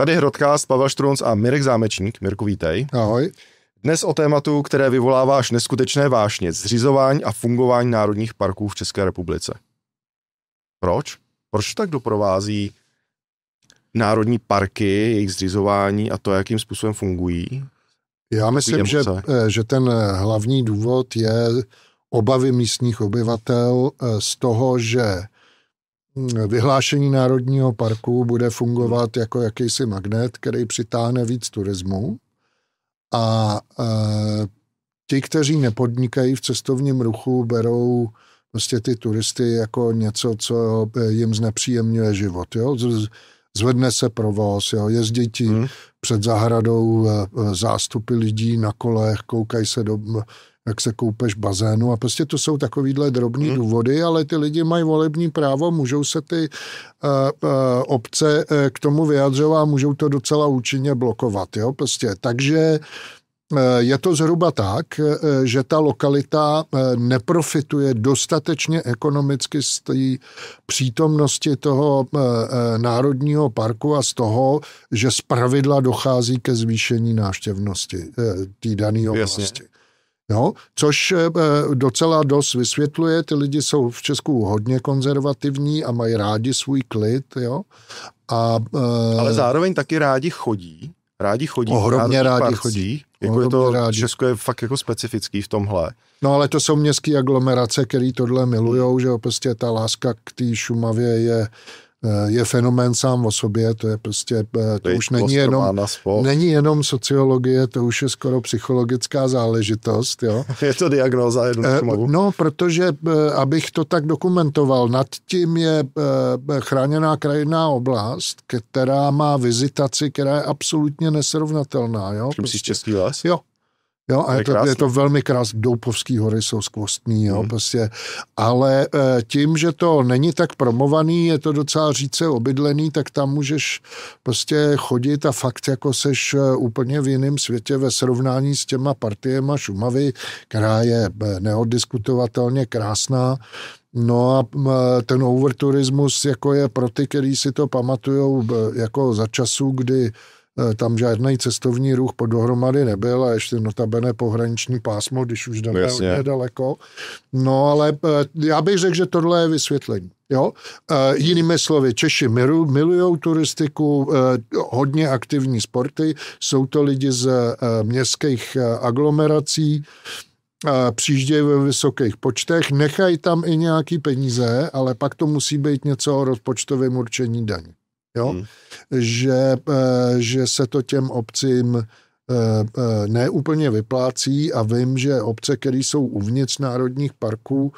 Tady Hrodkást, Pavel Štrunc a Mirek Zámečník. Mirku, vítej. Ahoj. Dnes o tématu, které vyvolává až neskutečné vášně, zřizování a fungování národních parků v České republice. Proč? Proč tak doprovází národní parky, jejich zřizování a to, jakým způsobem fungují? Já myslím, že, eh, že ten hlavní důvod je obavy místních obyvatel eh, z toho, že vyhlášení Národního parku bude fungovat jako jakýsi magnet, který přitáhne víc turismu a e, ti, kteří nepodnikají v cestovním ruchu, berou prostě ty turisty jako něco, co jim znepříjemňuje život. Jo? Zvedne se provoz, jo? jezdí ti hmm. před zahradou e, e, zástupy lidí na kolech, koukají se do jak se koupeš bazénu a prostě to jsou takovýhle drobní hmm. důvody, ale ty lidi mají volební právo, můžou se ty uh, uh, obce uh, k tomu vyjadřovat a můžou to docela účinně blokovat, jo, prostě. Takže je to zhruba tak, že ta lokalita neprofituje dostatečně ekonomicky z té přítomnosti toho národního parku a z toho, že pravidla dochází ke zvýšení návštěvnosti té dané oblasti. Jasně. Jo? Což eh, eh, docela dost vysvětluje, ty lidi jsou v Česku hodně konzervativní a mají rádi svůj klid. Jo? A, eh, Ale zároveň taky rádi chodí. Rádi chodí. Ohromně rádi, rádi chodí. Jako je to, rádi. Česko je fakt jako specifický v tomhle. No ale to jsou městské aglomerace, které tohle milujou, že jo, prostě ta láska k té Šumavě je Eh, je fenomén sám o sobě, to je prostě, eh, to, to už není jenom, není jenom sociologie, to už je skoro psychologická záležitost. Jo? je to diagnóza e, No, protože abych to tak dokumentoval, nad tím je chráněná krajinná oblast, která má vizitaci, která je absolutně nesrovnatelná. Jo? Myslím prostě, si Český les? Jo, Jo, a je, to, je to velmi krásný, doupovský hory jsou skvostný, jo, hmm. prostě. Ale e, tím, že to není tak promovaný, je to docela říce obydlený, tak tam můžeš prostě chodit a fakt jako seš eh, úplně v jiném světě ve srovnání s těma partiema Šumavy, která je eh, neodiskutovatelně krásná. No a ten overturismus jako je pro ty, kteří si to pamatujou jako za časů, kdy Eh, tam žádný cestovní ruch pod dohromady nebyl a ještě notabene pohraniční pásmo, když už jdeme hodně daleko. No ale eh, já bych řekl, že tohle je vysvětlení. Jo? Eh, jinými slovy, Češi milují turistiku, hodně aktivní sporty, jsou to lidi z městských aglomerací, přijíždějí ve vysokých počtech, nechají tam i nějaký peníze, ale pak to musí být něco o rozpočtovém určení daní jo? Hmm. Že, eh, že se to těm obcím eh, eh, neúplně vyplácí a vím, že obce, které jsou uvnitř národních parků,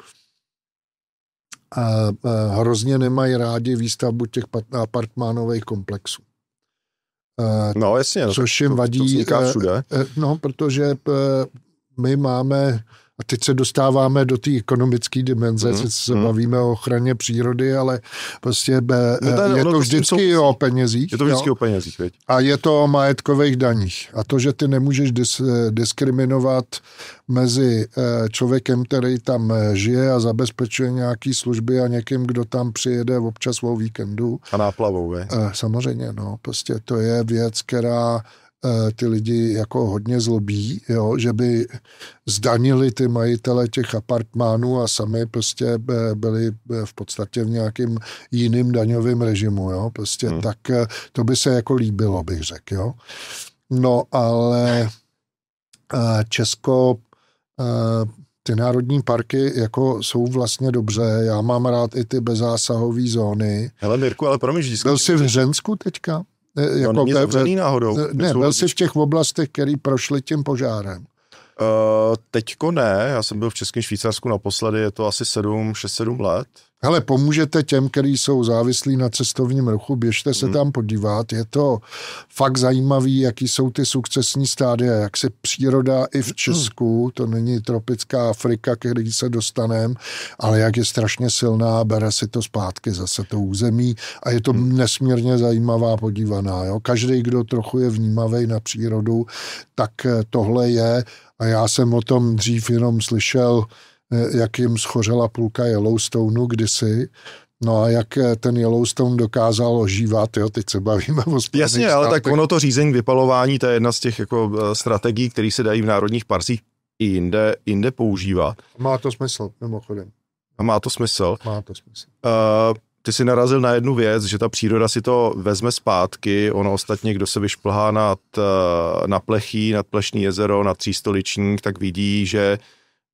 hrozně nemají rádi výstavbu těch apartmánových komplexů. No jasně. No, což jim vadí. To, to všude. No, protože my máme teď se dostáváme do té ekonomické dimenze, mm, sice se mm. bavíme o ochraně přírody, ale prostě be, eh, no, ten, je eh, no to vždycky jsou, o penězích. Je to vždycky jo? o penězích, veď? A je to o majetkových daních. A to, že ty nemůžeš dis, eh, diskriminovat mezi člověkem, který tam žije a zabezpečuje nějaké služby a někým, kdo tam přijede občas o víkendu. A náplavou, ve? Samozřejmě, no. Prostě to je věc, která Eh, ty lidi jako hodně zlobí, jo, že by zdanili ty majitele těch apartmánů a sami prostě eh, byli eh, v podstatě v nějakým jiným daňovým režimu, jo, prostě hmm. tak to by se jako líbilo, bych řekl, jo. No, ale Česko ty národní parky jako jsou vlastně dobře. Já mám rád i ty bezásahové zóny. Hele Mirku, ale promiň, vždycky... Byl jsi v Řensku teďka? jako, On není zavřený náhodou. Ne, ne byl jsi v těch oblastech, který prošly tím požárem. Uh, teďko ne, já jsem byl v Českém Švýcarsku naposledy, je to asi 7, 6, 7 let. Hele, pomůžete těm, kteří jsou závislí na cestovním ruchu, běžte se hmm. tam podívat. Je to fakt zajímavý, jaký jsou ty sukcesní stádia, jak se příroda i v Česku, to není tropická Afrika, který se dostanem, ale jak je strašně silná, bere si to zpátky zase to území a je to hmm. nesmírně zajímavá podívaná. Jo? Každý, kdo trochu je vnímavý na přírodu, tak eh, tohle je a já jsem o tom dřív jenom slyšel, jak jim schořela půlka Yellowstoneu kdysi, No a jak eh, ten Yellowstone dokázal ožívat, jo, teď se bavíme o Jasně, státech. ale tak ono to řízení vypalování, to je jedna z těch jako eh, strategií, které se dají v národních parcích i jinde, jinde používat. Má to smysl, mimochodem. A má to smysl. Má to smysl. Uh, ty si narazil na jednu věc, že ta příroda si to vezme zpátky, ono ostatně, kdo se vyšplhá nad, na plechy, nad Plešní jezero, nad Třístoličník, tak vidí, že uh,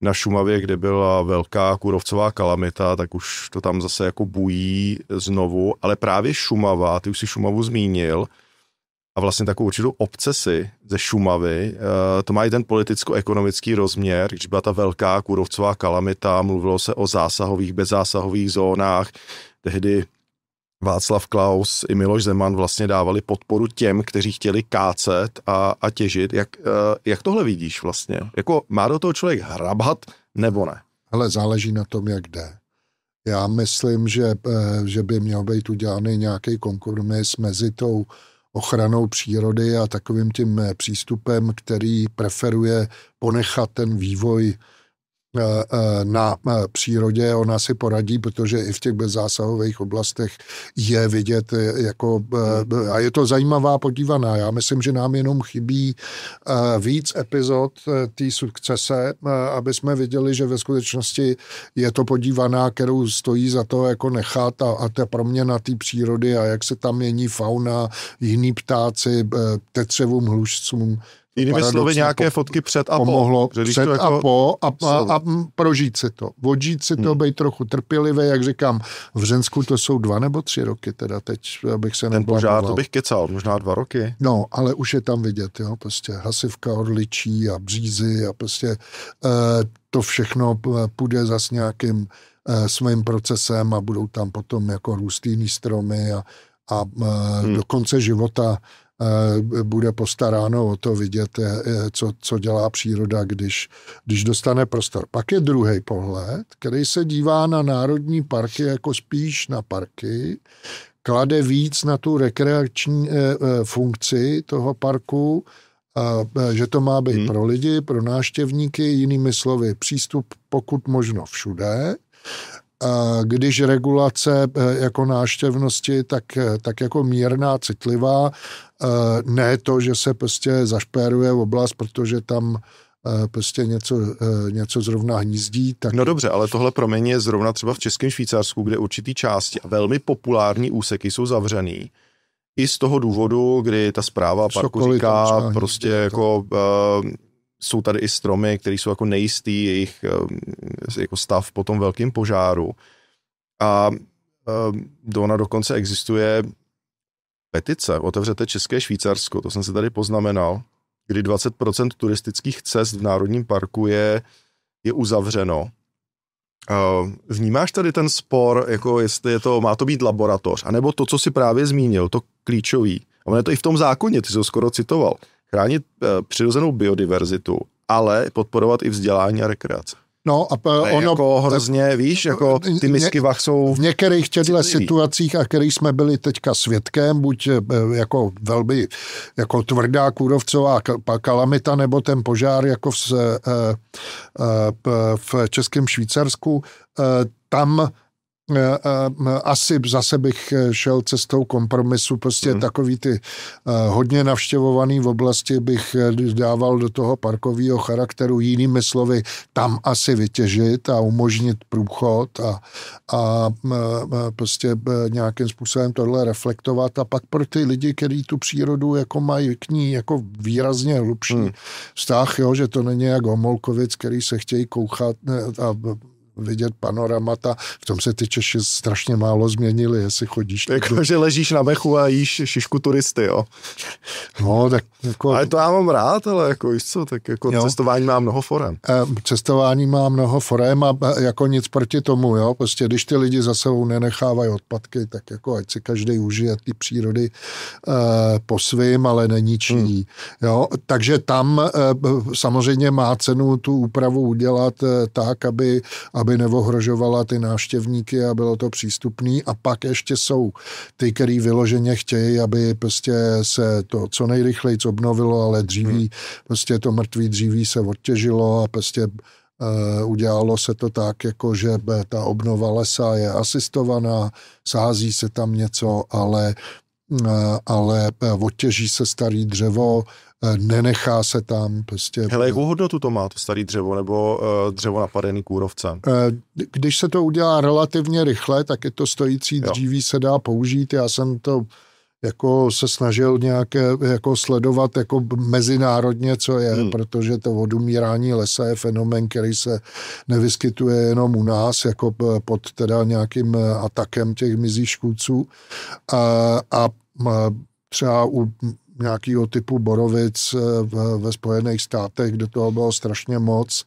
na Šumavě, kde byla velká kurovcová kalamita, tak už to tam zase jako bují znovu, ale právě Šumava, ty už si Šumavu zmínil, a vlastně takovou určitou obcesy ze Šumavy, eh, to má i ten politicko-ekonomický rozměr, když byla ta velká kurovcová kalamita, mluvilo se o zásahových, bezzásahových zónách, tehdy Václav Klaus i Miloš Zeman vlastně dávali podporu těm, kteří chtěli kácet a, a těžit. Jak, eh, jak tohle vidíš vlastně? Jako má do toho člověk hrabat nebo ne? Ale záleží na tom, jak jde. Já myslím, že, eh, že by měl být udělaný nějaký kompromis mezi tou ochranou přírody a takovým tím eh, přístupem, který preferuje ponechat ten vývoj Eh, eh, na eh, přírodě, ona si poradí, protože i v těch bezzásahových oblastech je vidět jako, a je to zajímavá podívaná. Já myslím, že nám jenom chybí víc epizod té sukcese, aby jsme viděli, že ve skutečnosti je to podívaná, kterou stojí za to jako nechat a, a ta proměna té přírody a jak se tam mění fauna, jiný ptáci, tetřevům, hlušcům, Jinými slovy nějaké po, fotky před a pomohlo po. Před to jako... a po a, a, a prožít si to. Vodžít si to, hmm. být trochu trpělivý, jak říkám, v Řensku to jsou dva nebo tři roky teda teď, abych se Ten požár, to bych kecal, možná dva roky. No, ale už je tam vidět, jo, prostě hasivka odličí a břízy a prostě e, to všechno půjde zas nějakým e, svým procesem a budou tam potom jako růst stromy a, a e, hmm. do konce života Eh, bude postaráno o to vidět, eh, co, co dělá příroda, když, když dostane prostor. Pak je druhý pohled, který se dívá na národní parky jako spíš na parky, klade víc na tu rekreační eh, funkci toho parku, že to má být hmm. pro lidi, pro náštěvníky, jinými slovy přístup pokud možno všude když regulace eh, jako náštěvnosti tak, eh, tak jako mírná, citlivá, eh, ne to, že se prostě zašpéruje oblast, protože tam prostě něco, něco zrovna hnízdí. Tak... No dobře, ale tohle pro mě je zrovna třeba v Českém Švýcarsku, kde určitý části a velmi populární úseky jsou zavřený. I z toho důvodu, kdy ta zpráva parku říká prostě jako... Uh, jsou tady i stromy, které jsou jako nejistý, jejich eh, jako stav po tom velkém požáru. A eh, do ona dokonce existuje petice Otevřete České Švýcarsko, to jsem si tady poznamenal, kdy 20% turistických cest v Národním parku je, je uzavřeno. Eh, vnímáš tady ten spor, jako jestli je to, má to být laboratoř, anebo to, co si právě zmínil, to klíčový. A ono je to i v tom zákoně, ty jsi ho skoro citoval chránit eh, přirozenou biodiverzitu, ale podporovat i vzdělání a rekreace. No a p- eh, ono... Jako hrozně, eh, víš, jako ty misky vach jsou... V některých těchto situacích, a kterých jsme byli teďka svědkem, buď jako velmi jako tvrdá kůrovcová kalamita, nebo ten požár jako v, v Českém Švýcarsku, tam Eh, eh, asi zase bych eh, šel cestou kompromisu, prostě hmm. takový ty hodně navštěvovaný v oblasti bych dával do toho parkového charakteru, jinými slovy, tam asi vytěžit a umožnit průchod a, a prostě nějakým způsobem tohle reflektovat a pak pro ty lidi, kteří tu přírodu jako mají k ní jako výrazně hlubší hmm. vztah, jo, že to není jak Homolkovic, který se chtějí kouchat a vidět panoramata. V tom se ty Češi strašně málo změnili, jestli chodíš. Jako, do... že ležíš na mechu a jíš šišku turisty, jo. No, tak jako... Ale to já mám rád, ale jako, víš co, tak jako jo. cestování má mnoho forem. Eh, cestování má mnoho forem a jako nic proti tomu, jo. Prostě když ty lidi za sebou nenechávají odpadky, tak jako ať si každý užije ty přírody eh, po svým, ale neničí. Hmm. Jo, takže tam eh, samozřejmě má cenu tu úpravu udělat eh, tak, aby, aby aby neohrožovala ty návštěvníky a bylo to přístupný. A pak ještě jsou ty, který vyloženě chtějí, aby prostě se to co nejrychleji obnovilo, ale dříví, hmm. prostě to mrtvý dříví se odtěžilo a prostě Uh, udělalo se to tak, jako že ta obnova lesa je asistovaná, sází se tam něco, ale, uh, ale eh, odtěží se starý dřevo, Eh, nenechá se tam prostě... Hele, jakou hodnotu to má, to starý dřevo nebo uh, dřevo napadený kůrovcem? Eh, když se to udělá relativně rychle, tak je to stojící dříví, se dá použít. Já jsem to jako se snažil nějaké, jako sledovat jako mezinárodně, co je, hmm. protože to odumírání lesa je fenomen, který se nevyskytuje jenom u nás, jako pod teda nějakým atakem těch mizí škůdců. A, a třeba u nějakého typu borovic eh, ve Spojených státech, kde toho bylo strašně moc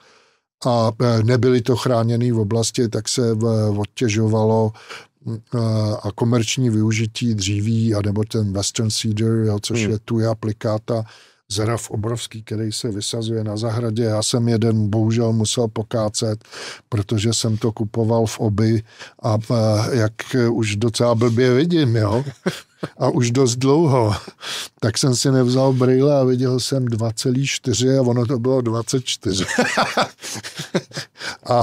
a eh, nebyly to chráněné v oblasti, tak se eh, odtěžovalo mm, a komerční využití dříví, anebo ten Western Cedar, jo, což hmm. je tu je aplikáta, zrav obrovský, který se vysazuje na zahradě. Já jsem jeden bohužel musel pokácet, protože jsem to kupoval v oby a jak už docela blbě vidím, jo, a už dost dlouho, tak jsem si nevzal brýle a viděl jsem 2,4 a ono to bylo 24. a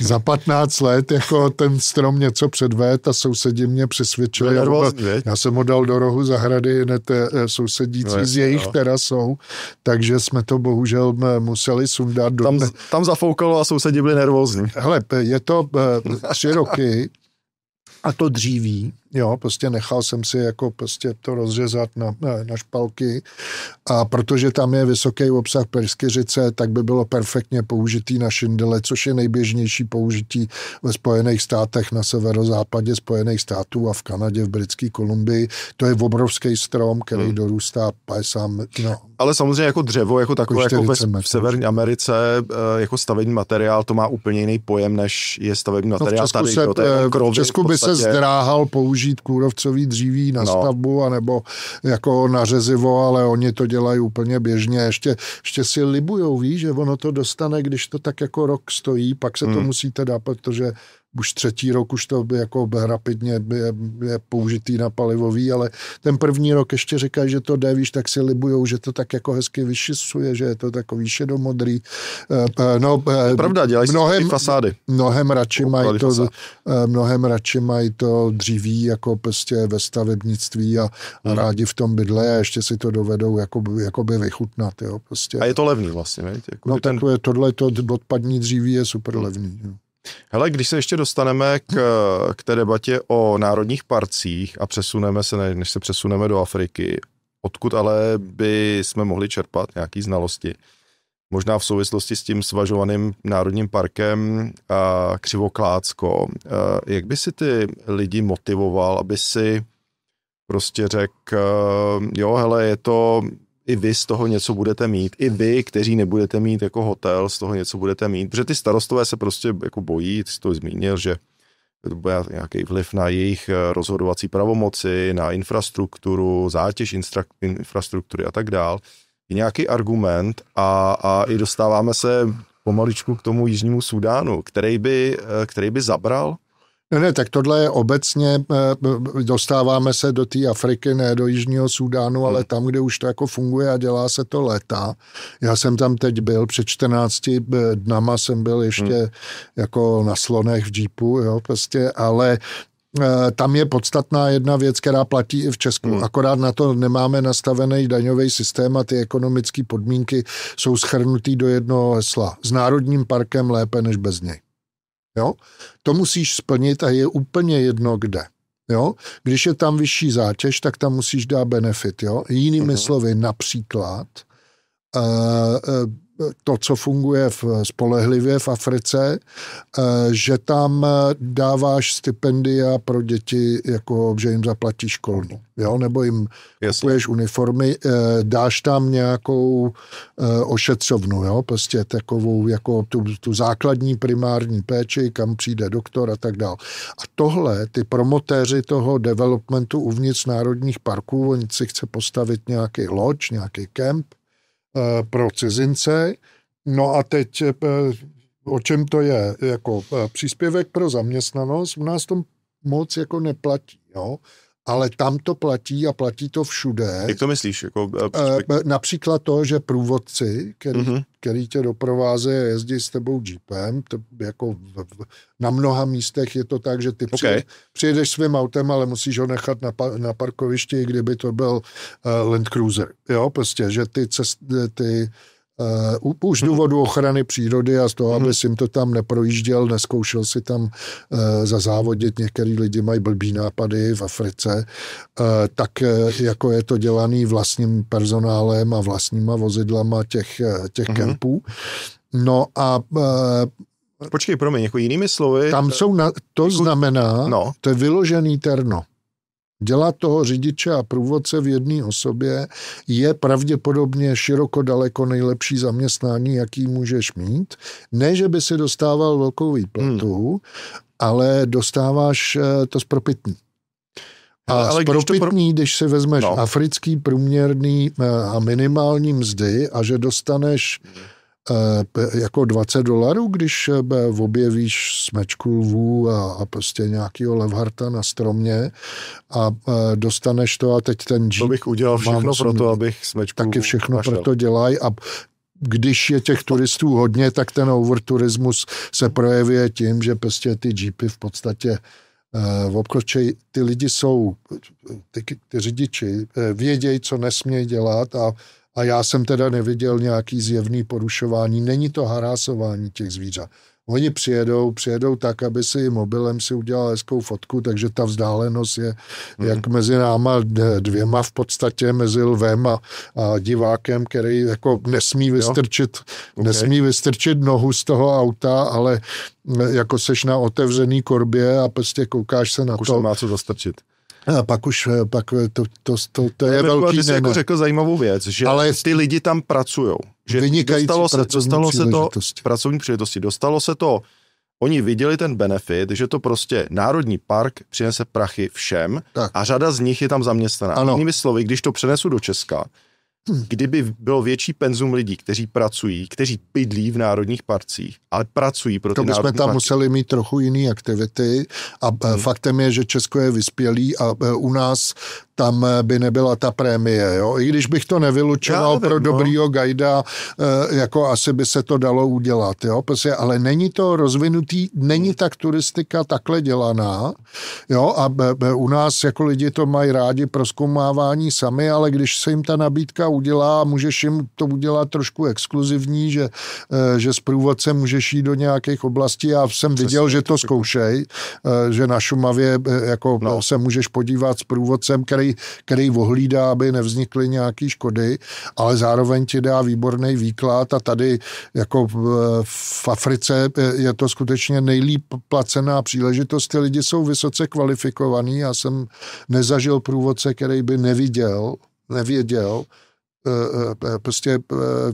za 15 let jako ten strom něco předved a sousedi mě přesvědčili. Já, já jsem ho dal do rohu zahrady hned eh, sousedící no, z jejich no. terasou, takže jsme to bohužel eh, museli sundat. Do... Tam, tam zafoukalo a sousedi byli nervózní. Hele, je to eh, tři roky a to dříví Jo, prostě nechal jsem si jako prostě to rozřezat na, eh, na špalky a protože tam je vysoký obsah perskyřice, tak by bylo perfektně použitý na šindele, což je nejběžnější použití ve Spojených státech, na severozápadě Spojených států a v Kanadě, v Britské Kolumbii. To je obrovský strom, který hmm. dorůstá 50... No. Ale samozřejmě jako dřevo, jako takové, jako, jako ve, v Severní Americe, eh, jako stavební materiál, to má úplně jiný pojem, než je stavební materiál no v tady. Se, to, to eh, v Česku by se zdráhal použít použít kůrovcový dříví na no. stavbu anebo jako na řezivo, ale oni to dělají úplně běžně. Ještě, ještě si libujou, ví, že ono to dostane, když to tak jako rok stojí, pak se to hmm. musíte dát, protože už třetí rok už to jako rapidně je, je použitý na palivový, ale ten první rok ještě říkají, že to jde, víš, tak si libujou, že to tak jako hezky vyšisuje, že je to takový šedomodrý. Eh, eh, no, eh, pravda, dělají mnohem, ty fasády. Mnohem radši, mají to, mnohem radši mají to dříví jako prostě ve stavebnictví a, a rádi v tom bydle a ještě si to dovedou jako, jako by vychutnat. Jo, prostě. A je to levný vlastně, ne? Jako no tak ten... tohle to odpadní dříví je super levný. Jo. Hele, když se ještě dostaneme k, k té debatě o národních parcích a přesuneme se, ne, než se přesuneme do Afriky, odkud ale by jsme mohli čerpat nějaké znalosti, možná v souvislosti s tím svažovaným národním parkem a Křivoklácko, a jak by si ty lidi motivoval, aby si prostě řekl, jo, hele, je to i vy z toho něco budete mít, i vy, kteří nebudete mít jako hotel, z toho něco budete mít, protože ty starostové se prostě jako bojí, ty jsi to zmínil, že to bude nějaký vliv na jejich eh, rozhodovací pravomoci, na infrastrukturu, zátěž infrastruktury a tak dál. Je nějaký argument a, a i dostáváme se pomaličku k tomu Jižnímu Sudánu, který by, eh, který by zabral ne, ne, tak tohle je obecně, eh, dostáváme se do té Afriky, ne do Jižního Sudánu, ale hmm. tam, kde už to jako funguje a dělá se to léta. Já jsem tam teď byl, před 14 eh, dnama jsem byl ještě hmm. jako na slonech v džípu, jo, prostě, ale eh, tam je podstatná jedna věc, která platí i v Česku. Hmm. Akorát na to nemáme nastavený daňový systém a ty ekonomické podmínky jsou schrnutý do jednoho hesla. S Národním parkem lépe než bez něj. Jo? To musíš splnit a je úplně jedno kde. Jo? Když je tam vyšší zátěž, tak tam musíš dát benefit. Jo? Jinými uh-huh. slovy, například, uh, uh, to, co funguje v, spolehlivě v Africe, eh, že tam eh, dáváš stipendia pro děti, jako že jim zaplatíš školní, jo? nebo jim Jasně. kupuješ uniformy, eh, dáš tam nějakou ošetřovnu, jo? prostě takovou jako tu, tu základní primární péči, kam přijde doktor a tak dále. A tohle, ty promotéři toho developmentu uvnitř národních parků, oni si chce postavit nějaký loď, nějaký kemp, Eh, pro cizince. No a teď, eh, o čem to je? Jako eh, příspěvek pro zaměstnanost u nás to moc jako neplatí. Jo? ale tam to platí a platí to všude. Jak to myslíš? Jako, eh, eh, eh, například to, že průvodci, který, uh-huh. který tě doprovází a jezdí s tebou jeepem, to jako v, v, na mnoha místech je to tak, že ty okay. přijedeš, přijedeš svým autem, ale musíš ho nechat na, na parkovišti, kdyby to byl uh, Land Cruiser. Jo, prostě, že ty, cest, ty Uh, už důvodu ochrany přírody a z toho, aby mhm. jim to tam neprojížděl, neskoušel si tam uh, zazávodit. Některý lidi mají blbý nápady v Africe, uh, tak jako je to dělaný vlastním personálem a vlastníma vozidlama těch, těch uh-huh. kempů. No a Počkej, promiň, jako jinými slovy... Tam jsou, na, to jako- znamená, no. to je vyložený terno. Dělat toho řidiče a průvodce v jedné osobě je pravděpodobně široko daleko nejlepší zaměstnání, jaký můžeš mít. Ne, že by si dostával velkou výplatu, hmm. ale dostáváš eh, to z propitní. A ale z propitní, když, pro... když si vezmeš no. africký průměrný eh, a minimální mzdy a že dostaneš hmm Eh, jako 20 dolarů, když eh, objevíš smečku lvů a, a prostě nějakého levharta na stromě a eh, dostaneš to a teď ten džík... To bych udělal všechno pro to, abych smečku Taky všechno pro to dělají a když je těch turistů hodně, tak ten overturismus se projevuje tím, že prostě ty džípy v podstatě v obkročeji, ty lidi jsou, ty, ty řidiči vědějí, co nesmějí dělat a a já jsem teda neviděl nějaký zjevný porušování. Není to harásování těch zvířat. Oni přijedou, přijedou tak, aby si mobilem si udělal hezkou fotku, takže ta vzdálenost je mm. jak mezi náma dvěma v podstatě, mezi lvem a, a divákem, který jako nesmí vystrčit, okay. nesmí vystrčit nohu z toho auta, ale jako seš na otevřený korbě a prostě koukáš se na Už to. Už má co zastrčit. A pak už, eh, pak eh, to, to, to, to je velký Ty jako řekl zajímavou věc, že Ale ty lidi tam pracují. Že dostalo se, dostalo se to pracovní příležitosti. Dostalo se to, oni viděli ten benefit, že to prostě Národní park přinese prachy všem tak. a řada z nich je tam zaměstnaná. Ano. Jinými slovy, když to přenesu do Česka, kdyby bylo větší penzum lidí, kteří pracují, kteří bydlí v národních parcích, ale pracují pro ty To bychom tam parky. museli mít trochu jiné aktivity a e, hmm. faktem je, že Česko je vyspělý a e, u nás tam eh, by nebyla ta prémie. Jo? I když bych to nevylučoval pro no. dobrýho gajda, eh, jako asi by se to dalo udělat. Jo? Protože, ale není to rozvinutý, není tak turistika takhle dělaná. Jo? A eh, u nás jako lidi to mají rádi proskumávání sami, ale když se jim ta nabídka udělá, můžeš jim to udělat trošku exkluzivní, že, že s průvodcem můžeš jít do nějakých oblastí. Já jsem Přesně, viděl, že to jako- zkoušej, že na Šumavě jako no. se můžeš podívat s průvodcem, který který, který ohlídá, aby nevznikly nějaké škody, ale zároveň ti dá výborný výklad a tady jako eh, v Africe eh, je to skutečně nejlíp placená příležitost. Ty lidi jsou vysoce kvalifikovaní. Já jsem nezažil průvodce, který by neviděl, nevěděl, eh, prostě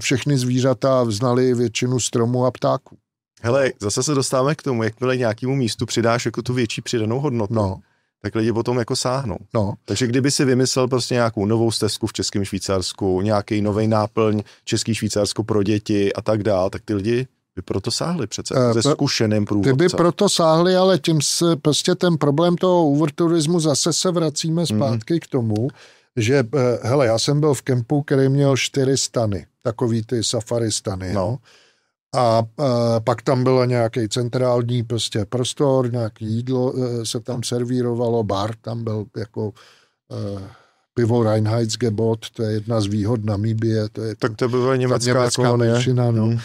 všechny zvířata vznali většinu stromů a ptáků. Hele, zase se dostáváme k tomu, jakmile nějakému místu přidáš jako tu větší přidanou hodnotu, no tak lidi potom jako sáhnou. No. Takže kdyby si vymyslel prostě nějakou novou stezku v Českém Švýcarsku, nějaký nový náplň Český Švýcarsko pro děti a tak dál, tak ty lidi by proto sáhli přece eh, e, ze zkušeným průvodcem. Ty by proto sáhli, ale tím se prostě ten problém toho overturismu zase se vracíme mhm. zpátky mm. k tomu, že, eh, hele, já jsem byl v kempu, který měl čtyři stany, takový ty safari stany, no. jo? a e, pak tam byl nějaký centrální prostě prostor, nějaký jídlo e, se tam servírovalo, bar tam byl jako e, pivo Reinheitsgebot, to je jedna z výhod Namíbie. To je tak to byla německá, německá no. Hmm.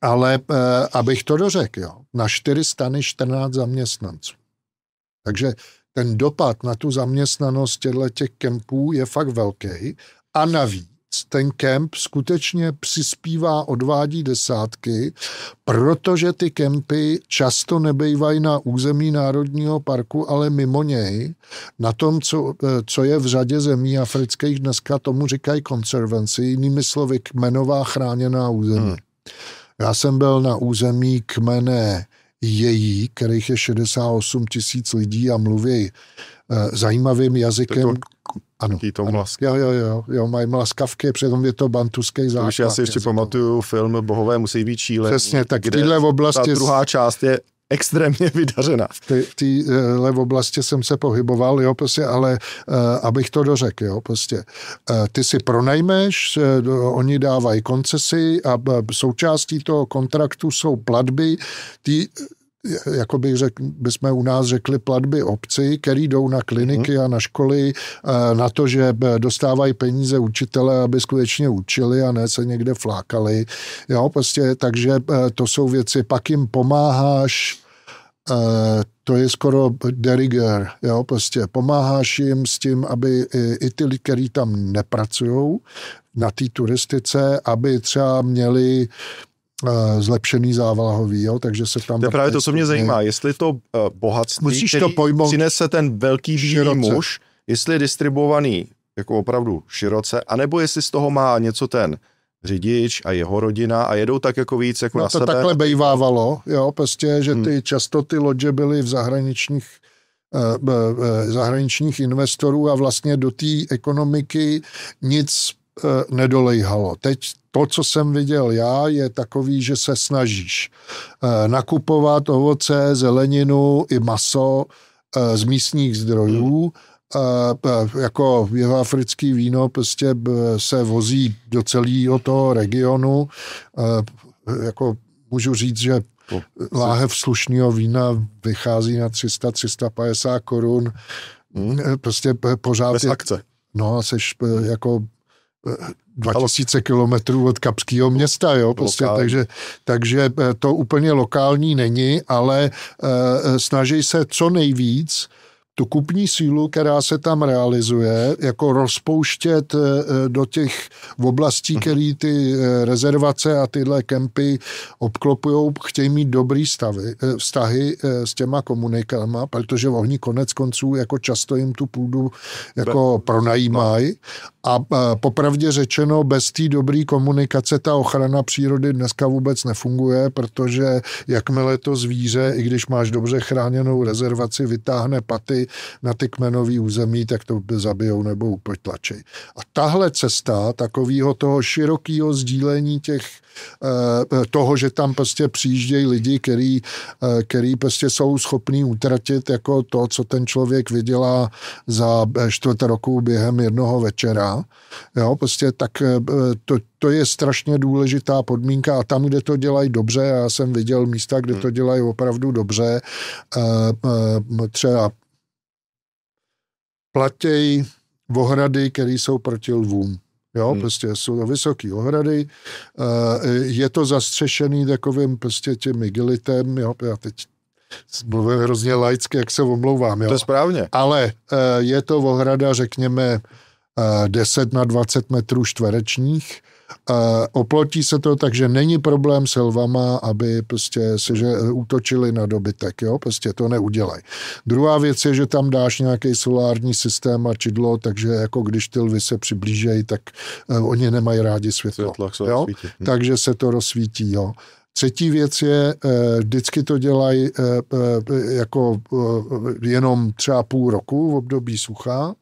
Ale e, abych to dořekl, na čtyři stany 14 zaměstnanců. Takže ten dopad na tu zaměstnanost těchto těch kempů je fakt velký a navíc ten kemp skutečně přispívá, odvádí desátky, protože ty kempy často nebejvají na území Národního parku, ale mimo něj, na tom, co, eh, co je v řadě zemí afrických, dneska tomu říkají conservancy, jinými slovy kmenová chráněná území. Hmm. Já jsem byl na území kmene její, kterých je 68 tisíc lidí a mluví eh, zajímavým jazykem. To, ano. Tom ano. Jo, jo, jo, jo, mají mlaskavky, přitom je to bantuský základ. já si ještě jazykem. pamatuju film Bohové musí být šílení. Přesně, tak v této oblasti... Ta druhá část je extrémně vydařená. V eh, levo oblasti jsem se pohyboval, jo, prostě, ale eh, abych to dořekl, jo, prostě. Eh, ty si pronajmeš, oni dávají koncesi a součástí toho kontraktu jsou platby, ty jako bych řekl, bychom u nás řekli platby obci, které jdou na kliniky mhm. a na školy na to, že dostávají peníze učitele, aby skutečně učili a ne se někde flákali. Jo, prostě, takže to jsou věci, pak jim pomáháš, Eh, to je skoro deriger, jo, prostě pomáháš jim s tím, aby i, i ty, kteří tam nepracují na té turistice, aby třeba měli eh, zlepšený závlahový, jo, takže se tam... To je právě to, co mě zajímá, jestli to eh, bohatství, Musíš to pojmout přinese ten velký bílý muž, jestli je distribuovaný jako opravdu široce, anebo jestli z toho má něco ten řidič a jeho rodina a jedou tak jako víc jako no na to sebe. takhle bejvávalo, jo, prostě, že hmm. ty, hmm. často ty lodě byly v zahraničních eh, eh, zahraničních investorů a vlastně do té ekonomiky nic eh, nedolejhalo. Teď to, co jsem viděl já, je takový, že se snažíš nakupovat ovoce, zeleninu i maso z místních zdrojů, hmm jako jihoafrický víno prostě se vozí do celého toho regionu. Jako můžu říct, že láhev slušného vína vychází na 300-350 korun. Hmm. Prostě pořád... Bez je, akce. No, seš jako 2000 kilometrů od Kapského města, jo, prostě, takže, takže e, to úplně lokální není, ale e, e snaží se co nejvíc e, tu kupní sílu, která se tam realizuje, jako rozpouštět eh, eh, do těch oblastí, mhm. které ty eh, rezervace a tyhle kempy obklopují, chtějí mít dobrý stavy, vztahy s těma komunikama, protože oni konec konců jako často jim tu půdu jako pronajímají a popravdě řečeno, bez té dobré komunikace ta ochrana přírody dneska vůbec nefunguje, protože jakmile to zvíře, i když máš dobře chráněnou rezervaci, vytáhne paty na ty kmenový území, tak to zabijou nebo upotlačej. A tahle cesta takového toho širokého sdílení těch, eh, toho, že tam prostě přijíždějí lidi, který, eh, který prostě jsou schopní utratit jako to, co ten člověk vydělá za eh, čtvrt roku během jednoho večera, jo, prostě tak to, to je strašně důležitá podmínka a tam, kde to dělají dobře, já jsem viděl místa, kde to hmm. dělají opravdu dobře, třeba platějí ohrady, které jsou proti lvům. Jo, hmm. prostě jsou to vysoké ohrady, eh, je to zastřešený takovým prostě tím igilitem, jo, já teď mluvím hrozně laicky, jak se omlouvám, jo. To je správně. Ale eh, je to ohrada, řekněme, 10 eh, na 20 metrů čtverečních, oplotí se to, takže není problém s lvama, aby prostě se, že útočili na dobytek, jo, prostě to neudělají. Druhá věc je, že tam dáš nějaký solární systém a čidlo, takže jako když ty lvy se přiblížejí, tak eh, oni nemají rádi světlo, Světla, jo? Hm. takže se to rozsvítí, jo. Třetí věc je, eh, vždycky to dělají eh, jako jenom třeba půl roku v období sucha,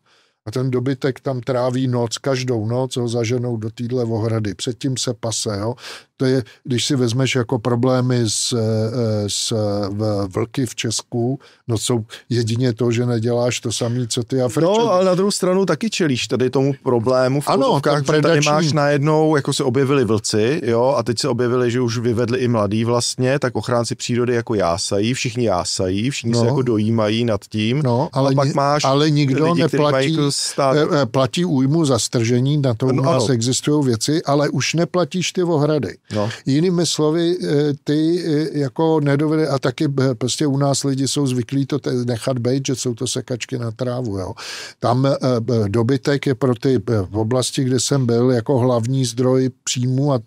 a ten dobytek tam tráví noc, každou noc ho zaženou do týdle ohrady. Předtím se pase, jo. To je, když si vezmeš jako problémy s, eh, eh, s eh, vlky v Česku, no jsou jedině to, že neděláš to samé, co ty Afričan. No, ale na druhou stranu taky čelíš tady tomu problému. V ano, tak predační. Tady máš najednou, jako se objevili vlci, jo, a teď se objevili, že už vyvedli i mladí vlastně, tak ochránci přírody jako jásají, všichni jásají, všichni no. se jako dojímají nad tím. No, ale, a pak ni, máš ale nikdo lidi, neplatí, stát... platí újmu za stržení, na to no, u nás existují věci, ale už neplatíš ty ohrady. No. Jinými slovy, eh, ty eh, jako nedovede, a taky eh, prostě u nás lidi jsou zvyklí to nechat být, že jsou to sekačky na trávu. Jo. Tam dobytek je pro ty v oblasti, kde jsem byl, jako hlavní zdroj příjmu a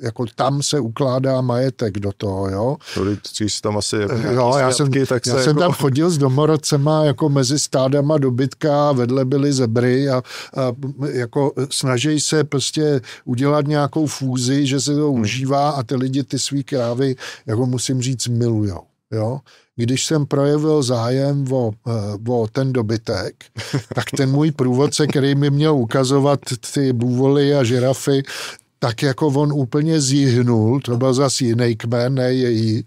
jako tam se ukládá majetek do toho. Jo. Tolik, když tam asi jako jo, já jsem, tak já jsem jako... tam chodil s domorodcema jako mezi stádama dobytka, vedle byly zebry a, a jako snaží se prostě udělat nějakou fúzi, že se to užívá a ty lidi ty svý krávy, jako musím říct, milujou. Jo? Když jsem projevil zájem o, eh, o ten dobytek, tak ten můj průvodce, který mi měl ukazovat ty bůvoly a žirafy, tak jako on úplně zjihnul, to byl zase jiný kmen, ne její,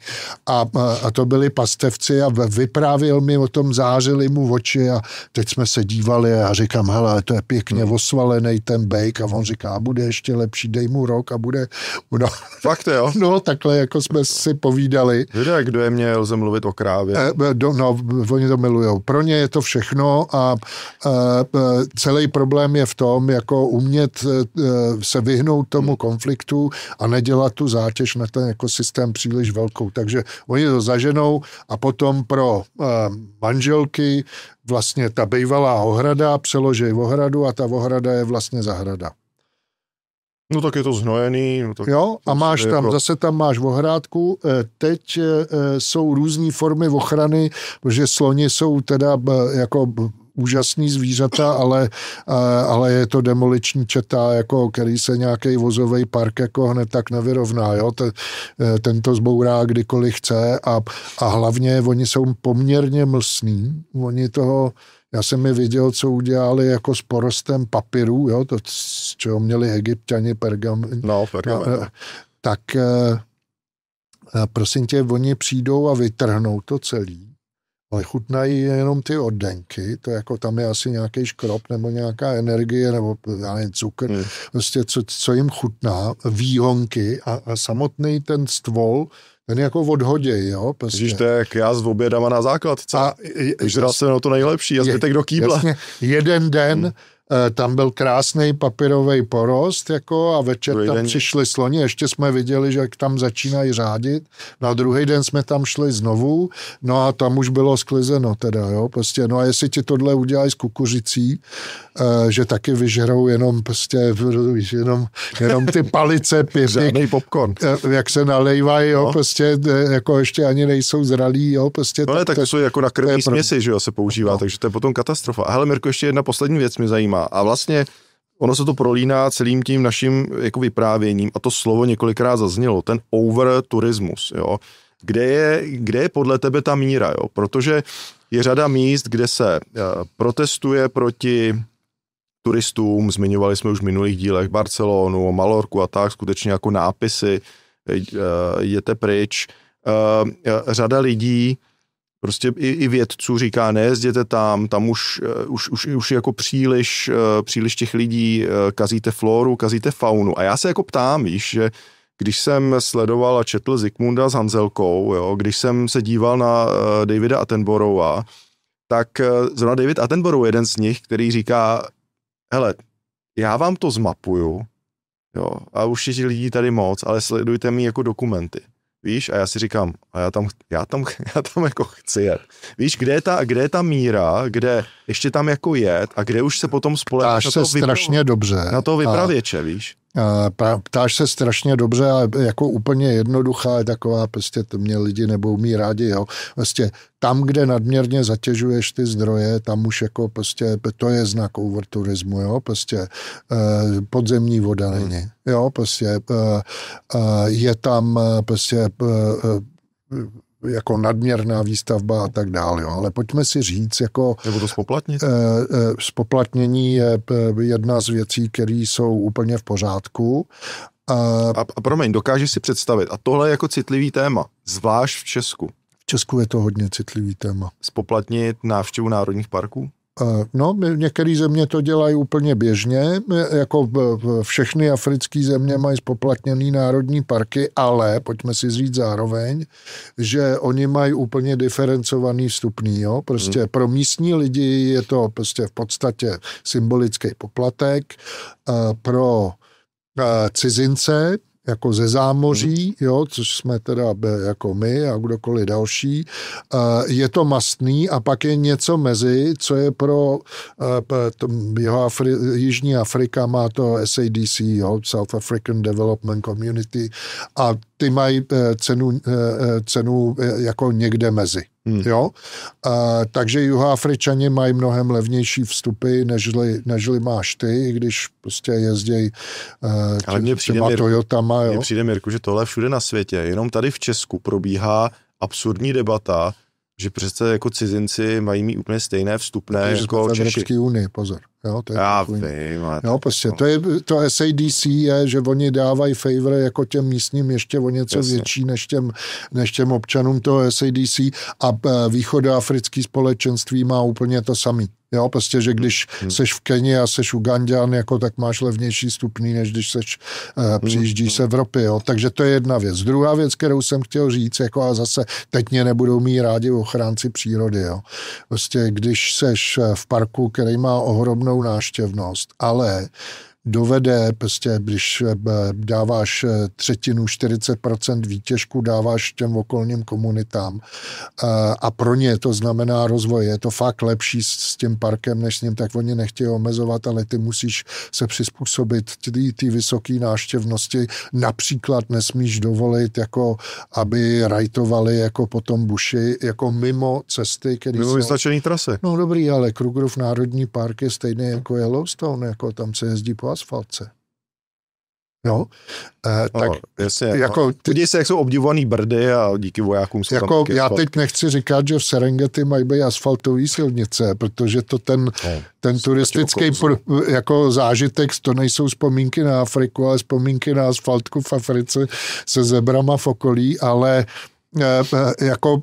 a, a to byli pastevci a vyprávěl mi o tom, zářili mu oči a teď jsme se dívali a říkám, hele, to je pěkně hmm. osvalený ten bejk a on říká, bude ještě lepší, dej mu rok a bude, no. Fakt jo? No, takhle jako jsme si povídali. Víte, kdo je mě, lze mluvit o krávě. E, do, no, oni to milujou. Pro ně je to všechno a e, celý problém je v tom, jako umět e, se vyhnout to tomu konfliktu a nedělat tu zátěž na ten ekosystém jako příliš velkou. Takže oni to zaženou a potom pro eh, manželky vlastně ta bývalá ohrada přeloží ohradu a ta ohrada je vlastně zahrada. No tak je to zhnojený. No tak jo, a máš tam, jako... zase tam máš ohrádku. Eh, teď eh, jsou různé formy ochrany, protože sloni jsou teda jako úžasný zvířata, ale, ale je to demoliční četá, jako, který se nějaký vozový park jako hned tak nevyrovná. Jo? Ten, e, ten to zbourá kdykoliv chce a, a hlavně oni jsou poměrně mlsní. Oni toho já jsem je viděl, co udělali jako s porostem papirů, jo, to, z čeho měli egyptěni pergamen. No, pergamen. No. Tak e, prosím tě, oni přijdou a vytrhnou to celý ale chutnají jenom ty oddenky, to jako tam je asi nějaký škrob nebo nějaká energie nebo já nevím, cukr, hmm. prostě co, co jim chutná, výhonky a, a samotný ten stvol, ten jako odhodě, jo. Prostě. Když to je jak já s obědama na základce. A, žral jsem na to nejlepší a zbytek do kýbla. Jasně, jeden den hmm Eh, tam byl krásný papírový porost jako a večer druhý tam den... přišli sloni, ještě jsme viděli, že jak tam začínají řádit. Na druhý den jsme tam šli znovu, no a tam už bylo sklizeno teda, jo, prostě, no a jestli ti tohle udělají s kukuřicí, eh, že taky vyžerou jenom prostě, jenom, jenom ty palice pěřiny. popcorn. Eh, jak se nalejvají, jo, no. prostě, jako ještě ani nejsou zralí, jo, prostě. No ne, tak to, jsou jako na krvní směsi, že jo, se používá, no. takže to je potom katastrofa. Ale Mirko, ještě jedna poslední věc mi zajímá. A vlastně ono se to prolíná celým tím naším jako vyprávěním a to slovo několikrát zaznělo, ten over turismus, jo. Kde je, kde je podle tebe ta míra, jo? Protože je řada míst, kde se eh, protestuje proti turistům, zmiňovali jsme už v minulých dílech Barcelonu, Malorku a tak, skutečně jako nápisy, eh, jděte pryč. Eh, řada lidí prostě i, i vědců říká, nejezděte tam, tam už, eh, už, už, už jako příliš, eh, příliš těch lidí eh, kazíte floru, kazíte faunu. A já se jako ptám, víš, že když jsem sledoval a četl Zikmunda s Hanzelkou, jo, když jsem se díval na Davida Attenborougha, tak zrovna David Attenborough je jeden z nich, který říká, hele, já vám to zmapuju, jo, a už je lidí tady moc, ale sledujte mi jako dokumenty. Víš, a já si říkám, a já tam, já tam, já tam jako chci jet. Víš, kde je, ta, kde je ta míra, kde ještě tam jako jet a kde už se potom společně na se strašně dobře. Na to vypravěče, a... víš. Ptáš se strašně dobře a jako úplně jednoduchá je taková, prostě to mě lidi nebo umí rádi, jo. Prostě tam, kde nadměrně zatěžuješ ty zdroje, tam už jako prostě, to je znak overturismu, jo, prostě eh, podzemní voda hmm. není, jo, prostě eh, eh, je tam prostě jako nadměrná výstavba a tak dále. Ale pojďme si říct, jako... Nebo to spoplatnit? E, e, spoplatnění je eh, jedna z věcí, které jsou úplně v pořádku. A, a, a promiň, dokážeš si představit, a tohle je jako citlivý téma, zvlášť v Česku. V Česku je to hodně citlivý téma. Spoplatnit návštěvu národních parků? Eh, no, některé země to dělají úplně běžně, jako eh, všechny africké země mají spoplatněné národní parky, ale pojďme si říct zároveň, že oni mají úplně diferencovaný vstupný. Jo? Prostě hmm. pro místní lidi je to prostě v podstatě symbolický poplatek, eh, pro cizince jako ze zámoří, mhm. jo, což jsme teda jako my a kdokoliv další. Eh, je to mastný a pak je něco mezi, co je pro eh, jeho Afri, Jižní Afrika, má to SADC, jo, South African Development Community a ty mají eh, cenu, eh, eh, cenu jako někde mezi. Hmm. Jo? A, takže Juhoafričani mají mnohem levnější vstupy, nežli, nežli máš ty, i když prostě jezdějí uh, Ale tě, mě přijde, těma Mir, Toyotama. Mně přijde, Mirku, že tohle všude na světě, jenom tady v Česku probíhá absurdní debata, že přece jako cizinci mají mít úplně stejné vstupné jako Češi. Evropské unii, pozor. Jo, to je Já takový. vím, ale jo, prostě jako- to, je, to SADC je, že oni dávají favor jako těm místním ještě o něco Jasně. větší než těm, než těm občanům toho SADC a e, východoafrický společenství má úplně to samý. Jo, prostě, že když hmm. hmm. seš v Keni a seš Ugandian, jako, tak máš levnější stupný, než když seš, uh, přijíždíš hmm. z Evropy. Jo. Takže to je jedna věc. Druhá věc, kterou jsem chtěl říct, jako a zase teď mě nebudou mít rádi ochránci přírody. Jo. Prostě, když seš e, v parku, který má ohromnou nadměrnou náštěvnost, ale dovede, prostě, když eh, dáváš eh, třetinu, 40% výtěžku, dáváš těm okolním komunitám eh, a pro ně to znamená rozvoj. Je to fakt lepší s tím parkem, než s ním, tak oni nechtějí omezovat, ale ty musíš se přizpůsobit ty vysoké náštěvnosti. Například nesmíš dovolit, jako aby rajtovali jako potom buši, jako mimo cesty, které Mimo vyznačený trasy. No dobrý, ale Krugerův národní park je stejný jako Yellowstone, jako tam se jezdí po asfaltce. Jo, eh, tak no, jasně, no. jako... Ty, se, jak jsou obdivovaný brdy a díky vojákům jsou jako, tam Já asfalt. teď nechci říkat, že v Serengeti mají být asfaltové silnice, protože to ten, no, ten turistický pro, jako zážitek, to nejsou vzpomínky na Afriku, ale vzpomínky na asfaltku v Africe se zebrama v okolí, ale eh, eh jako,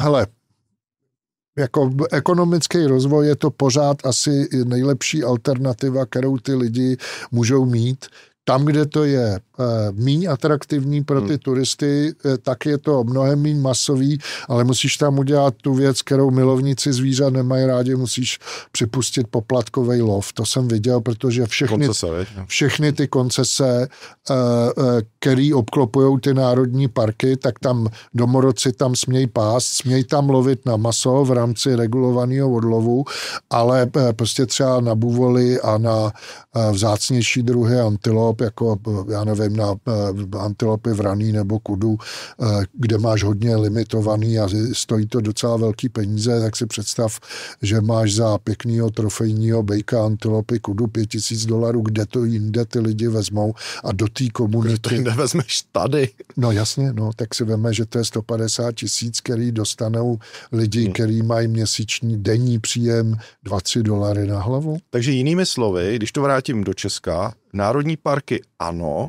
hele, jako ekonomický rozvoj je to pořád asi nejlepší alternativa, kterou ty lidi můžou mít. Tam, kde to je eh, míň atraktivní pro ty hmm. turisty, eh, tak je to mnohem méně masový, ale musíš tam udělat tu věc, kterou milovníci zvířat nemají rádi, musíš připustit poplatkový lov. To jsem viděl, protože všechny, koncese, všechny ty koncese, eh, který obklopují ty národní parky, tak tam domorodci tam smějí pást, smějí tam lovit na maso v rámci regulovaného odlovu, ale eh, prostě třeba na buvoli a na eh, vzácnější druhy antilop, jako eh, já nevím, na antilopy vraný nebo kudu, kde máš hodně limitovaný a stojí to docela velký peníze, tak si představ, že máš za pěknýho trofejního bejka antilopy kudu 5000 dolarů, kde to jinde ty lidi vezmou a do té komunity nevezmeš tady. No jasně, no, tak si veme, že to je 150 tisíc, který dostanou lidi, hmm. který mají měsíční denní příjem 20 dolary na hlavu. Takže jinými slovy, když to vrátím do Česka, národní parky ano,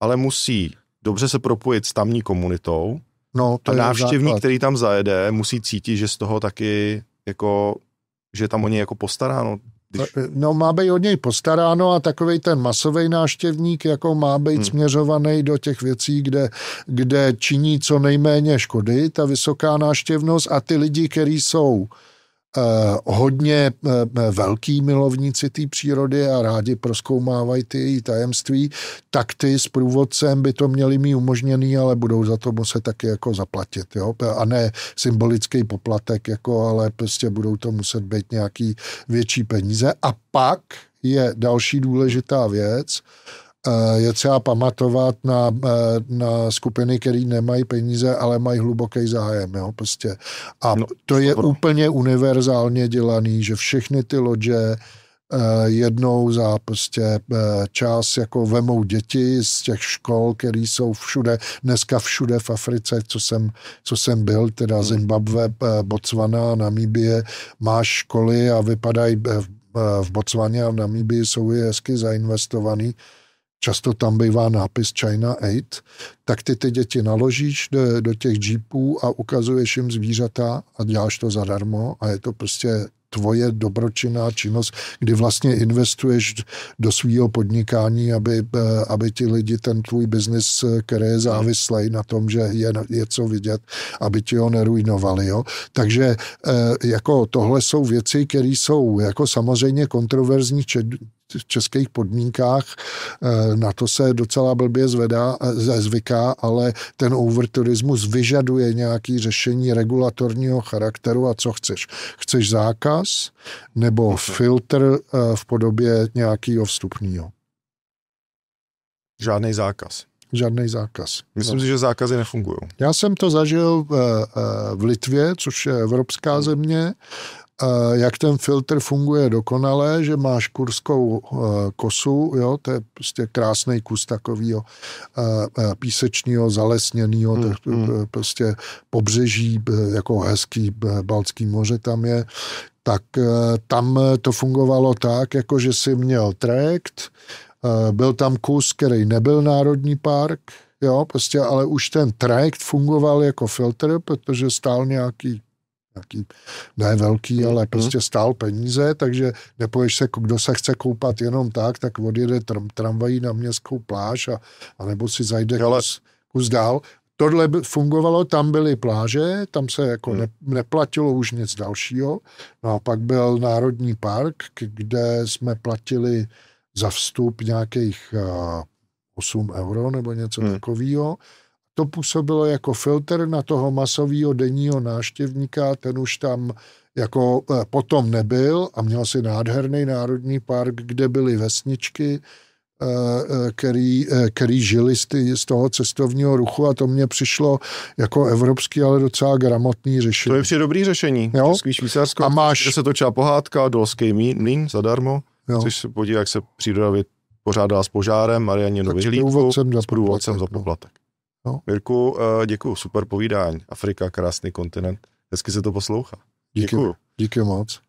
ale musí dobře se propojit s tamní komunitou no, to a návštěvník, základ. který tam zajede, musí cítit, že z toho taky jako, že tam o něj jako postaráno. Když... No má být od něj postaráno a takový ten masový náštěvník jako má být hmm. směřovaný do těch věcí, kde, kde činí co nejméně škody, ta vysoká náštěvnost a ty lidi, kteří jsou uh, Eh, hodně eh, velký milovníci té přírody a rádi proskoumávají ty její tajemství, tak ty s průvodcem by to měli mít umožněný, ale budou za to muset taky jako zaplatit. Jo? A ne symbolický poplatek, jako, ale prostě budou to muset být nějaký větší peníze. A pak je další důležitá věc, Eh, je třeba pamatovat na, eh, na skupiny, které nemají peníze, ale mají hluboký zájem. Jo? Prostě. A no, to je dobro. úplně univerzálně dělaný, že všechny ty lodě eh, jednou za prostě čas jako vemou děti z těch škol, které jsou všude, dneska všude v Africe, co jsem, co jsem byl, teda hmm. Zimbabwe, Botswana, Namíbie, má školy a vypadají v Botswaně a v Namíbii jsou je hezky zainvestovaný často tam bývá nápis China 8, tak ty ty děti naložíš do, do těch jeepů a ukazuješ jim zvířata a děláš to zadarmo a je to prostě tvoje dobročinná činnost, kdy vlastně investuješ do svého podnikání, aby, eh, aby ti lidi ten tvůj biznis, eh, který je závislý na tom, že je, je co vidět, aby ti ho neruinovali. Jo? Takže eh, jako tohle jsou věci, které jsou jako samozřejmě kontroverzní, v českých podmínkách. Eh, na to se docela blbě zvedá, zvyká, ale ten overturismus vyžaduje nějaký řešení regulatorního charakteru a co chceš. Chceš zákaz nebo mhm. filtr eh, v podobě nějakého vstupního? Žádný zákaz. Žádný zákaz. Myslím no. si, že zákazy nefungují. Já jsem to zažil eh, v Litvě, což je evropská mhm. země Eh, jak ten filtr funguje dokonale, že máš kurskou eh, kosu, jo, to je prostě krásný kus takového eh, písečního, zalesněného, hmm, tak hmm. prostě pobřeží, jako hezký Balcký moře tam je, tak tam to fungovalo tak, jako že si měl trajekt, byl tam kus, který nebyl národní park, jo, prostě, ale už ten trajekt fungoval jako filtr, protože stál nějaký nějaký, ne velký, ale hmm prostě stál peníze, takže nepoješ se, kdo se chce koupat jenom tak, tak odjede tr- tramvají na městskou pláž a, a nebo si zajde ale... kus, kus dál. Tohle fungovalo, tam byly pláže, tam se jako hmm. ne, neplatilo už nic dalšího. No a pak byl Národní park, kde jsme platili za vstup nějakých 8 euro nebo něco hmm. takového to působilo jako filtr na toho masového denního náštěvníka, ten už tam jako eh, potom nebyl a měl si nádherný národní park, kde byly vesničky, eh, eh, který, který žili z, ty, z toho cestovního ruchu a to mně přišlo jako evropský, ale docela gramotný řešení. To je při dobrý řešení. Jo? Český a máš... kde se točila pohádka, dolský mín, zadarmo, jo. což se podívá, jak se příroda pořádá s požárem, Marianě do s průvodcem za poplatek. No. No. Mirku, eh, děkuji, super povídání. Afrika, krásný kontinent. Hezky se to poslouchá. Díky, Díky moc.